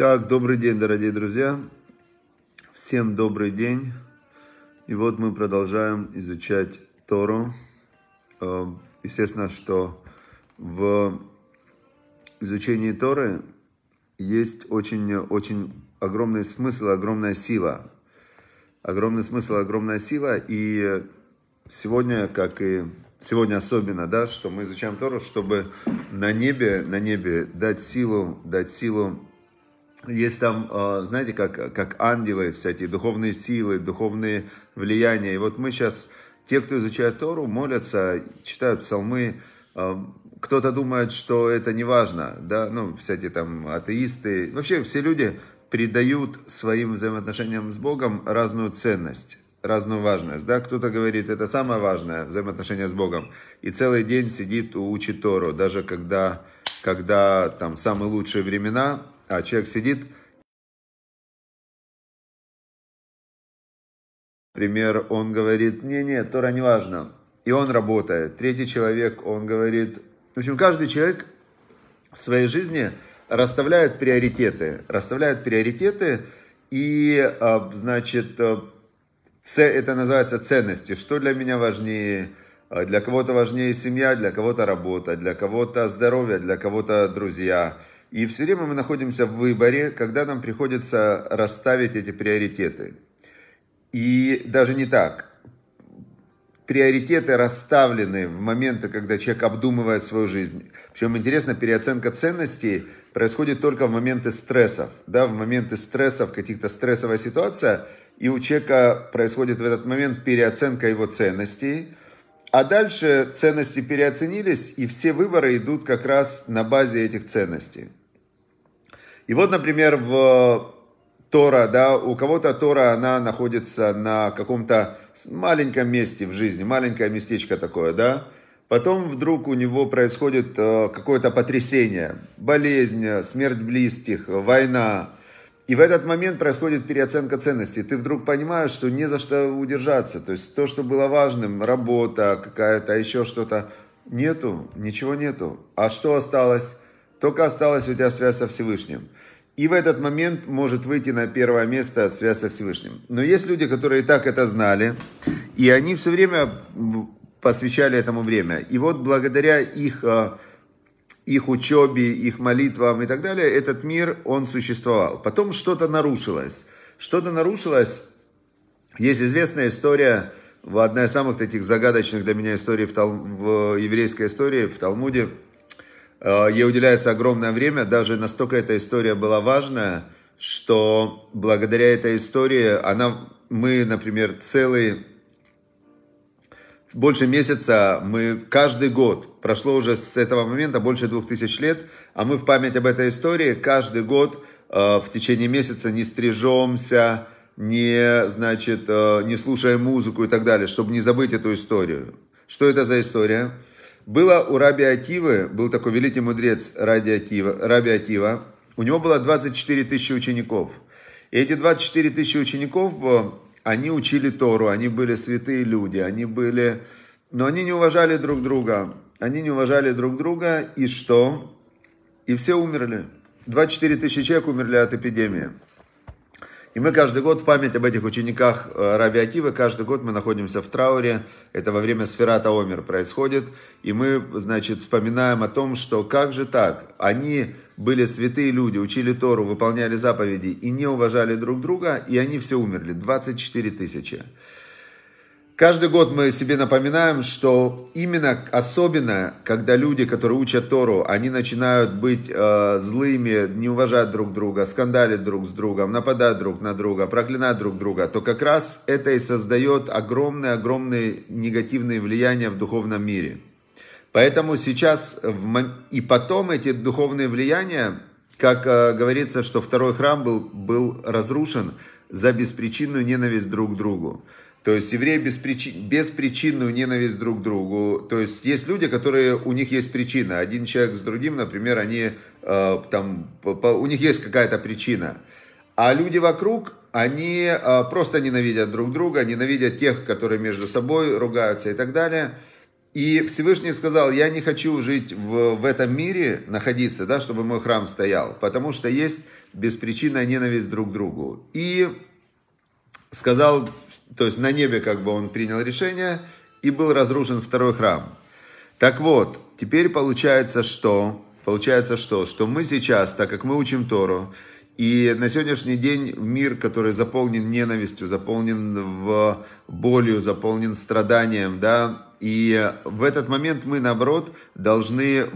Так, добрый день, дорогие друзья. Всем добрый день. И вот мы продолжаем изучать Тору. Э, естественно, что в изучении Торы есть очень, очень огромный смысл, огромная сила. Огромный смысл, огромная сила. И сегодня, как и сегодня особенно, да, что мы изучаем Тору, чтобы на небе, на небе дать силу, дать силу есть там, э, знаете, как, как ангелы всякие, духовные силы, духовные влияния. И вот мы сейчас, те, кто изучает Тору, молятся, читают псалмы. Э, кто-то думает, что это не важно, да, ну, всякие там атеисты. Вообще все люди придают своим взаимоотношениям с Богом разную ценность разную важность, да, кто-то говорит, это самое важное взаимоотношение с Богом, и целый день сидит, учит Тору, даже когда, когда там самые лучшие времена, а человек сидит, например, он говорит, не-не, Тора не важно, и он работает. Третий человек, он говорит, в общем, каждый человек в своей жизни расставляет приоритеты, расставляет приоритеты, и, а, значит, а, это называется ценности, что для меня важнее, а, для кого-то важнее семья, для кого-то работа, для кого-то здоровье, для кого-то друзья – и все время мы находимся в выборе, когда нам приходится расставить эти приоритеты. И даже не так. Приоритеты расставлены в моменты, когда человек обдумывает свою жизнь. Причем интересно, переоценка ценностей происходит только в моменты стрессов. Да, в моменты стрессов, каких-то стрессовая ситуация, и у человека происходит в этот момент переоценка его ценностей. А дальше ценности переоценились, и все выборы идут как раз на базе этих ценностей. И вот, например, в э, Тора, да, у кого-то Тора, она находится на каком-то маленьком месте в жизни, маленькое местечко такое, да, Потом вдруг у него происходит э, какое-то потрясение, болезнь, э, смерть близких, война. И в этот момент происходит переоценка ценностей. Ты вдруг понимаешь, что не за что удержаться. То есть то, что было важным, работа какая-то, еще что-то, нету, ничего нету. А что осталось? Только осталась у тебя связь со Всевышним. И в этот момент может выйти на первое место связь со Всевышним. Но есть люди, которые и так это знали, и они все время посвящали этому время. И вот благодаря их, э, их учебе, их молитвам и так далее, этот мир, он существовал. Потом что-то нарушилось. Что-то нарушилось. Есть известная история, одна из самых таких загадочных для меня историй в, Тал... в еврейской истории, в Талмуде – Э, ей уделяется огромное время, даже настолько эта история была важная, что благодаря этой истории она, мы, например, целый больше месяца мы каждый год, прошло уже с этого момента больше двух тысяч лет, а мы в память об этой истории каждый год э, в течение месяца не стрижемся, не, значит, э, не слушаем музыку и так далее, чтобы не забыть эту историю. Что это за история? Было у Раби Ативы, был такой великий мудрец Раби Атива, Раби Атива у него было 24 тысячи учеников. И эти 24 тысячи учеников, э, они учили Тору, они были святые люди, они были... Но они не уважали друг друга. Они не уважали друг друга, и что? И все умерли. 24 тысячи человек умерли от эпидемии. И мы каждый год в память об этих учениках э, Раби Акивы, каждый год мы находимся в трауре, это во время Сферата Омер происходит, и мы, значит, вспоминаем о том, что как же так, они были святые люди, учили Тору, выполняли заповеди и не уважали друг друга, и они все умерли, 24 тысячи. Каждый год мы себе напоминаем, что именно особенно, когда люди, которые учат Тору, они начинают быть э, злыми, не уважать друг друга, скандалить друг с другом, нападать друг на друга, проклинать друг друга, то как раз это и создает огромные-огромные негативные влияния в духовном мире. Поэтому сейчас в, и потом эти духовные влияния, как э, говорится, что второй храм был, был разрушен за беспричинную ненависть друг к другу. То есть евреи беспричин, беспричинную ненависть друг к другу. То есть есть люди, которые у них есть причина. Один человек с другим, например, они э, там по, по, у них есть какая-то причина. А люди вокруг, они э, просто ненавидят друг друга, ненавидят тех, которые между собой ругаются и так далее. И Всевышний сказал, я не хочу жить в, в этом мире, находиться, да, чтобы мой храм стоял, потому что есть беспричинная ненависть друг к другу. И сказал, то есть на небе как бы он принял решение, и был разрушен второй храм. Так вот, теперь получается, что Получается что? Что мы сейчас, так как мы учим Тору, и на сегодняшний день мир, который заполнен ненавистью, заполнен в болью, заполнен страданием, да, и в этот момент мы, наоборот, должны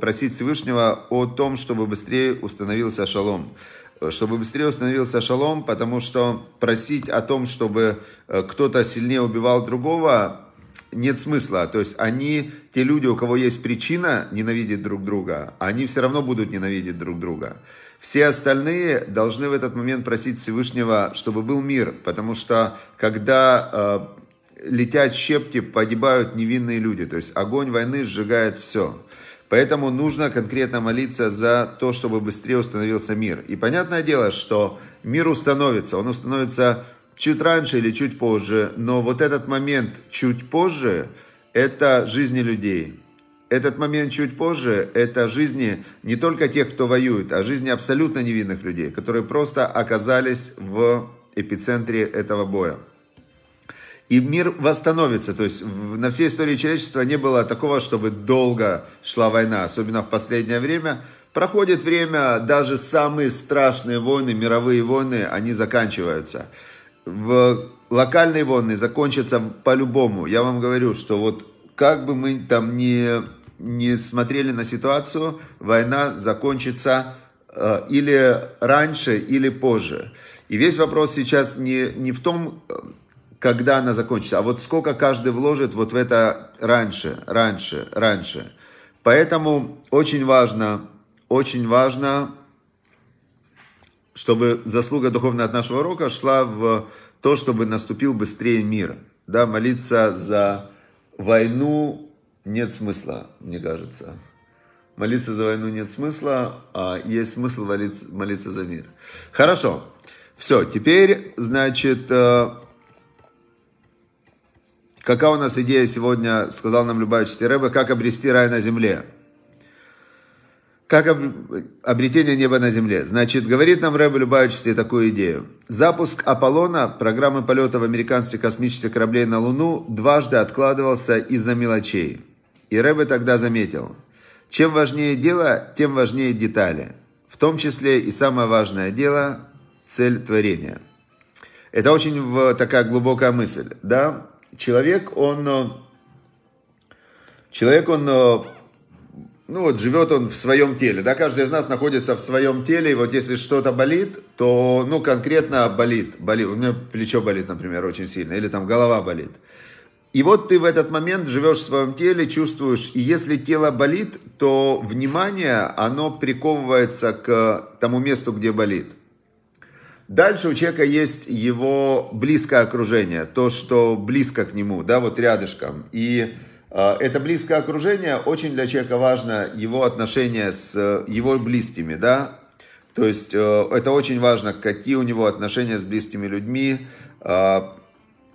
просить Всевышнего о том, чтобы быстрее установился шалом чтобы быстрее установился шалом, потому что просить о том, чтобы э, кто-то сильнее убивал другого, нет смысла. То есть они, те люди, у кого есть причина ненавидеть друг друга, они все равно будут ненавидеть друг друга. Все остальные должны в этот момент просить Всевышнего, чтобы был мир, потому что когда э, летят щепки, погибают невинные люди. То есть огонь войны сжигает все. Поэтому нужно конкретно молиться за то, чтобы быстрее установился мир. И понятное дело, что мир установится. Он установится чуть раньше или чуть позже. Но вот этот момент чуть позже – это жизни людей. Этот момент чуть позже – это жизни не только тех, кто воюет, а жизни абсолютно невинных людей, которые просто оказались в эпицентре этого боя и мир восстановится. То есть на всей истории человечества не было такого, чтобы долго шла война, особенно в последнее время. Проходит время, даже самые страшные войны, мировые войны, они заканчиваются. В локальные войны закончатся по-любому. Я вам говорю, что вот как бы мы там не, не смотрели на ситуацию, война закончится э, или раньше, или позже. И весь вопрос сейчас не, не в том, э, когда она закончится. А вот сколько каждый вложит вот в это раньше, раньше, раньше. Поэтому очень важно, очень важно, чтобы заслуга духовная от нашего урока шла в то, чтобы наступил быстрее мир. Да, молиться за войну нет смысла, мне кажется. Молиться за войну нет смысла, а есть смысл молиться, молиться за мир. Хорошо. Все, теперь, значит, э, Какая у нас идея сегодня, сказал нам Любавичный Рэбе, как обрести рай на земле? Как обретение неба на земле? Значит, говорит нам Рэбе Любавичный такую идею. Запуск Аполлона, программы полета в американских космических кораблей на Луну, дважды откладывался из-за мелочей. И Рэбе тогда заметил, чем важнее дело, тем важнее детали. В том числе и самое важное дело – цель творения. Это очень такая глубокая мысль, да? человек, он, э, человек, он, э, ну вот живет он в своем теле, да, каждый из нас находится в своем теле, и вот если что-то болит, то, ну, конкретно болит, болит, у меня плечо болит, например, очень сильно, или там голова болит. И вот ты в этот момент живешь в своем теле, чувствуешь, и если тело болит, то внимание, оно приковывается к тому месту, где болит. Дальше у человека есть его близкое окружение, то, что близко к нему, да, вот рядышком. И э, это близкое окружение очень для человека важно, его отношения с э, его близкими, да. То есть э, это очень важно, какие у него отношения с близкими людьми. Э,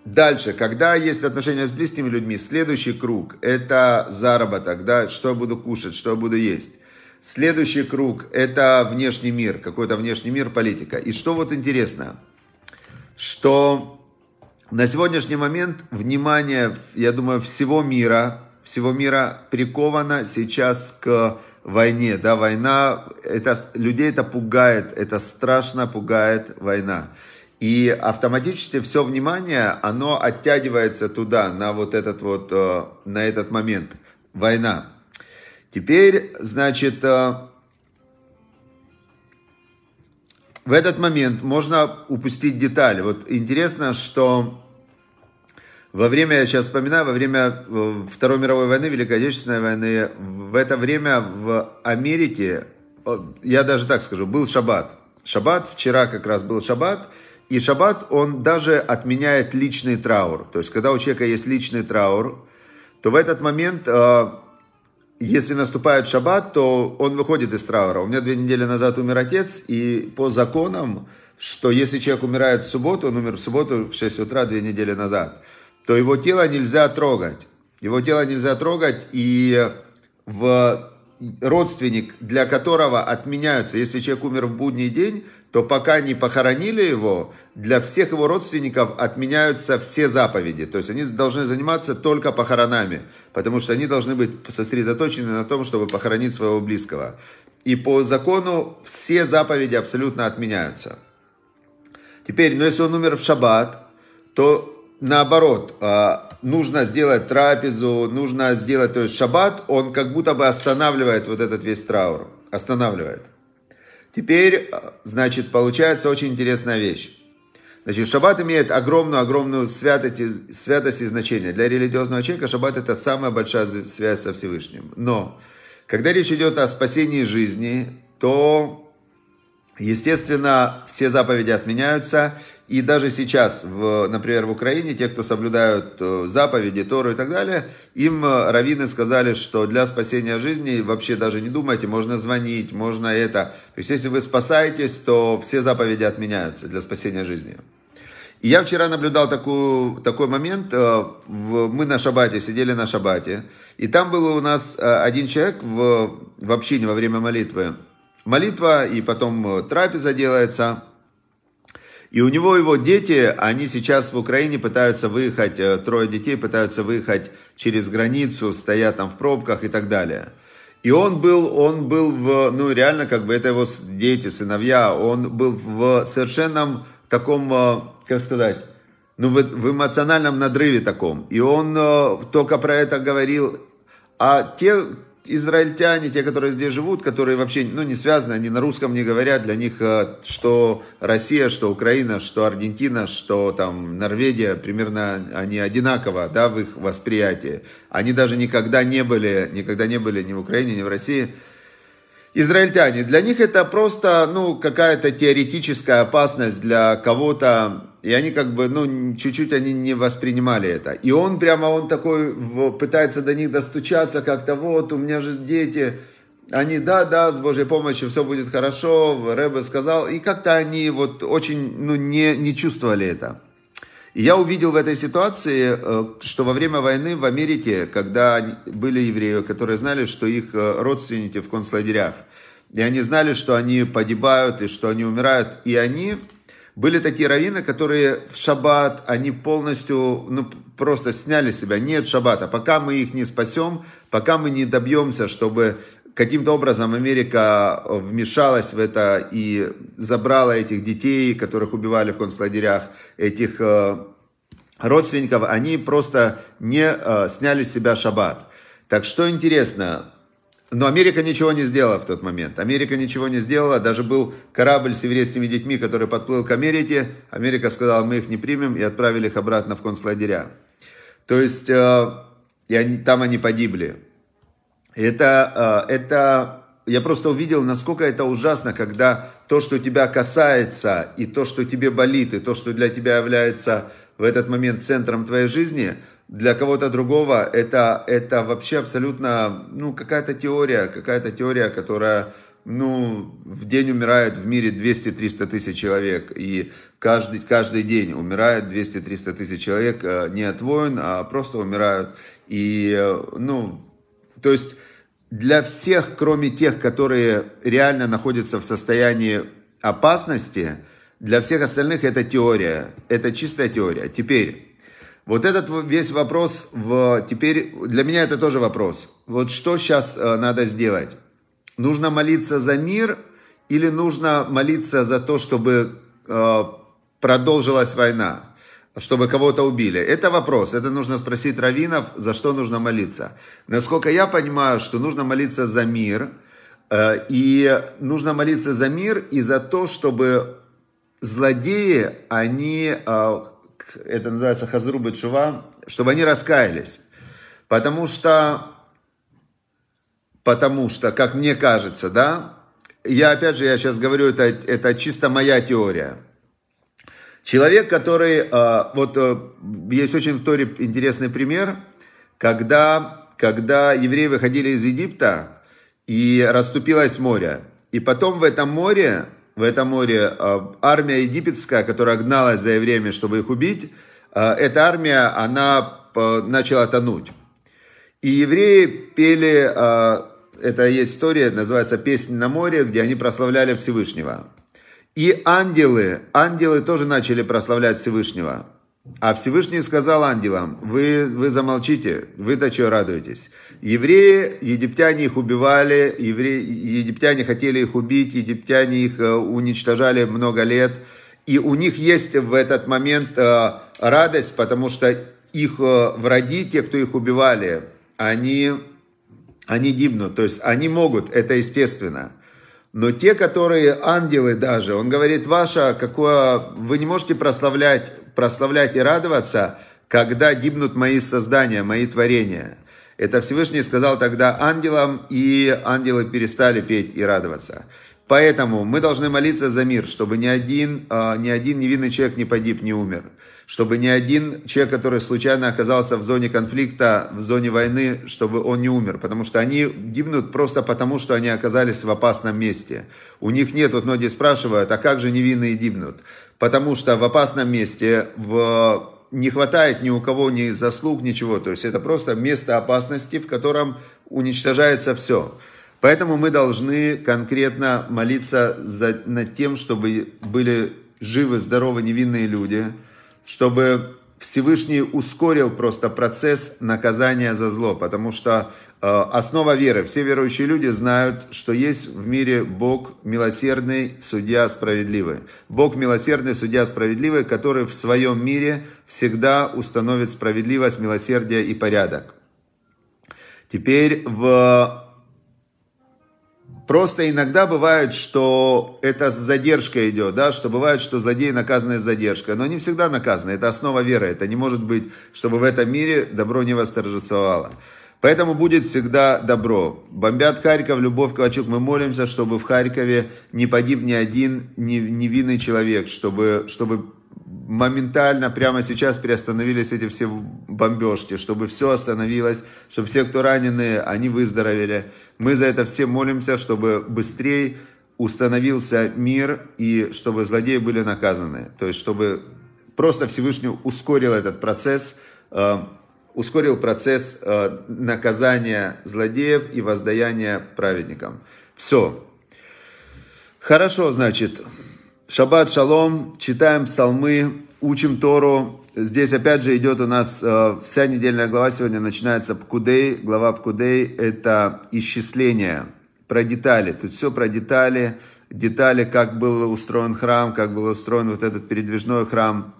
Дальше, когда есть отношения с близкими людьми, следующий круг – это заработок, да, что я буду кушать, что я буду есть. Следующий круг – это внешний мир, какой-то внешний мир, политика. И что вот интересно, что на сегодняшний момент внимание, я думаю, всего мира, всего мира приковано сейчас к войне. Да, война, это, людей это пугает, это страшно пугает война. И автоматически все внимание, оно оттягивается туда, на вот этот вот, э, на этот момент. Война. Теперь, значит, э, в этот момент можно упустить деталь. Вот интересно, что во время, я сейчас вспоминаю, во время э, Второй мировой войны, Великой Отечественной войны, в это время в Америке, я даже так скажу, был шаббат. Шаббат, вчера как раз был шаббат, и шаббат, он даже отменяет личный траур. То есть, когда у человека есть личный траур, то в этот момент э, если наступает шаббат, то он выходит из траура. У меня две недели назад умер отец, и по законам, что если человек умирает в субботу, он умер в субботу в 6 утра две недели назад, то его тело нельзя трогать. Его тело нельзя трогать, и э, в э, родственник, для которого отменяются, если человек умер в будний день, то пока не похоронили его, для всех его родственников отменяются все заповеди. То есть они должны заниматься только похоронами, потому что они должны быть сосредоточены на том, чтобы похоронить своего близкого. И по закону все заповеди абсолютно отменяются. Теперь, но ну, если он умер в шаббат, то наоборот, а, нужно сделать трапезу, нужно сделать, то есть шаббат, он как будто бы останавливает вот этот весь траур, останавливает. Теперь, э, значит, получается очень интересная вещь. Значит, шаббат имеет огромную-огромную святость, святость и значение. Для религиозного человека шаббат – это самая большая связь со Всевышним. Но, когда речь идет о спасении жизни, то, естественно, все заповеди отменяются, и даже сейчас, в, например, в Украине, те, кто соблюдают э, заповеди, Тору и так далее, им э, раввины сказали, что для спасения жизни вообще даже не думайте, можно звонить, можно это. То есть, если вы спасаетесь, то все заповеди отменяются для спасения жизни. И я вчера наблюдал такую, такой момент. Э, мы на шабате, сидели на шабате. И там был у нас один человек в, в общине во время молитвы. Молитва, и потом трапеза делается – и у него его дети, они сейчас в Украине пытаются выехать, э, трое детей пытаются выехать через границу, стоят там в пробках и так далее. И он был, он был в, ну реально, как бы это его дети, сыновья, он был в совершенном таком, э, как сказать, ну в, в эмоциональном надрыве таком. И он э, только про это говорил. А те, израильтяне, те, которые здесь живут, которые вообще ну, не связаны, они на русском не говорят, для них э, что Россия, что Украина, что Аргентина, что там Норвегия, примерно они одинаково да, в их восприятии. Они даже никогда не были, никогда не были ни в Украине, ни в России. Израильтяне, для них это просто ну, какая-то теоретическая опасность для кого-то, и они как бы, ну, чуть-чуть они не воспринимали это. И он прямо, он такой пытается до них достучаться как-то, вот, у меня же дети. Они, да, да, с Божьей помощью все будет хорошо, Рэбе сказал. И как-то они вот очень, ну, не, не чувствовали это. И я увидел в этой ситуации, э, что во время войны в Америке, когда были евреи, которые знали, что их э, родственники в концлагерях, и они знали, что они погибают, и что они умирают, и они были такие раввины, которые в шаббат, они полностью, ну, просто сняли себя. Нет шаббата. Пока мы их не спасем, пока мы не добьемся, чтобы каким-то образом Америка э, вмешалась в это и забрала этих детей, которых убивали в концлагерях, этих э, родственников, они просто не э, сняли с себя шаббат. Так что интересно, но Америка ничего не сделала в тот момент. Америка ничего не сделала. Даже был корабль с еврейскими детьми, который подплыл к Америке. Америка сказала, мы их не примем, и отправили их обратно в концлагеря. То есть, э, и они, там они погибли. Это, э, это, я просто увидел, насколько это ужасно, когда то, что тебя касается, и то, что тебе болит, и то, что для тебя является в этот момент центром твоей жизни – для кого-то другого это, это вообще абсолютно, ну, какая-то теория, какая-то теория, которая, ну, в день умирает в мире 200-300 тысяч человек, и каждый, каждый день умирает 200-300 тысяч человек э, не от войн, а просто умирают. И, э, ну, то есть для всех, кроме тех, которые реально находятся в состоянии опасности, для всех остальных это теория, это чистая теория. Теперь, вот этот весь вопрос в, теперь, для меня это тоже вопрос. Вот что сейчас э, надо сделать? Нужно молиться за мир или нужно молиться за то, чтобы э, продолжилась война? чтобы кого-то убили. Это вопрос, это нужно спросить раввинов, за что нужно молиться. Насколько я понимаю, что нужно молиться за мир, э, и нужно молиться за мир и за то, чтобы злодеи, они это называется хазрубы чува, чтобы они раскаялись. Потому что, потому что, как мне кажется, да, я опять же, я сейчас говорю, это, это чисто моя теория. Человек, который, э, вот э, есть очень в Торе интересный пример, когда, когда евреи выходили из Египта и расступилось море. И потом в этом море в это море. А, армия египетская, которая гналась за евреями, чтобы их убить, а, эта армия, она а, начала тонуть. И евреи пели, это есть история, называется «Песня на море», где они прославляли Всевышнего. И ангелы, ангелы тоже начали прославлять Всевышнего. А Всевышний сказал ангелам, вы, вы замолчите, вы-то чего радуетесь? Евреи, египтяне их убивали, евреи, египтяне хотели их убить, египтяне их э, уничтожали много лет. И у них есть в этот момент э, радость, потому что их э, враги, те, кто их убивали, они, они гибнут. То есть они могут, это естественно. Но те, которые ангелы даже, он говорит, ваша, какое, вы не можете прославлять прославлять и радоваться, когда гибнут мои создания, мои творения. Это Всевышний сказал тогда ангелам, и ангелы перестали петь и радоваться. Поэтому мы должны молиться за мир, чтобы ни один, а, ни один невинный человек не погиб, не умер. Чтобы ни один человек, который случайно оказался в зоне конфликта, в зоне войны, чтобы он не умер. Потому что они гибнут просто потому, что они оказались в опасном месте. У них нет, вот многие спрашивают, а как же невинные гибнут? потому что в опасном месте в... не хватает ни у кого ни заслуг, ничего. То есть это просто место опасности, в котором уничтожается все. Поэтому мы должны конкретно молиться за, над тем, чтобы были живы, здоровы, невинные люди, чтобы Всевышний ускорил просто процесс наказания за зло, потому что э, основа веры. Все верующие люди знают, что есть в мире Бог милосердный, судья справедливый. Бог милосердный, судья справедливый, который в своем мире всегда установит справедливость, милосердие и порядок. Теперь в Просто иногда бывает, что это задержка идет, да, что бывает, что злодеи наказаны с задержкой, но не всегда наказаны. Это основа веры. Это не может быть, чтобы в этом мире добро не восторжествовало. Поэтому будет всегда добро. Бомбят Харьков, Любовь Ковачук. Мы молимся, чтобы в Харькове не погиб ни один невинный человек, чтобы, чтобы моментально прямо сейчас приостановились эти все бомбежки, чтобы все остановилось, чтобы все, кто ранены, они выздоровели. Мы за это все молимся, чтобы быстрее установился мир и чтобы злодеи были наказаны. То есть, чтобы просто Всевышний ускорил этот процесс, э, ускорил процесс э, наказания злодеев и воздаяния праведникам. Все. Хорошо, значит, Шаббат шалом, читаем псалмы, учим Тору. Здесь опять же идет у нас э, вся недельная глава сегодня начинается Пкудей. Глава Пкудей – это исчисление про детали. Тут все про детали, детали, как был устроен храм, как был устроен вот этот передвижной храм.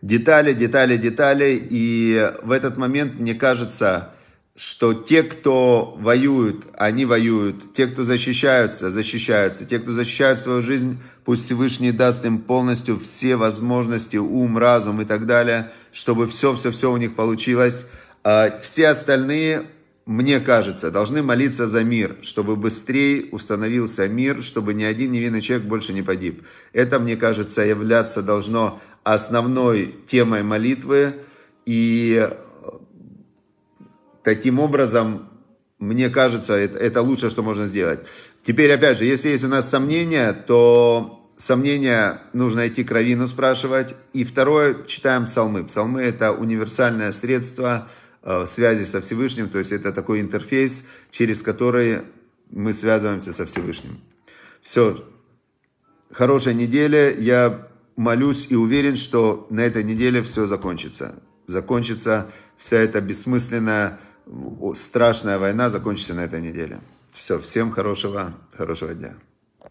Детали, детали, детали. И в этот момент, мне кажется, что те, кто воюют, они воюют, те, кто защищаются, защищаются, те, кто защищают свою жизнь, пусть Всевышний даст им полностью все возможности, ум, разум и так далее, чтобы все-все-все у них получилось. А все остальные, мне кажется, должны молиться за мир, чтобы быстрее установился мир, чтобы ни один невинный человек больше не погиб. Это, мне кажется, являться должно основной темой молитвы. И Таким образом, мне кажется, это, это лучшее, что можно сделать. Теперь, опять же, если есть у нас сомнения, то сомнения нужно идти к Равину спрашивать. И второе, читаем псалмы. Псалмы – это универсальное средство э, связи со Всевышним, то есть это такой интерфейс, через который мы связываемся со Всевышним. Все, Хорошая неделя. Я молюсь и уверен, что на этой неделе все закончится. Закончится вся эта бессмысленная страшная война закончится на этой неделе. Все, всем хорошего, хорошего дня.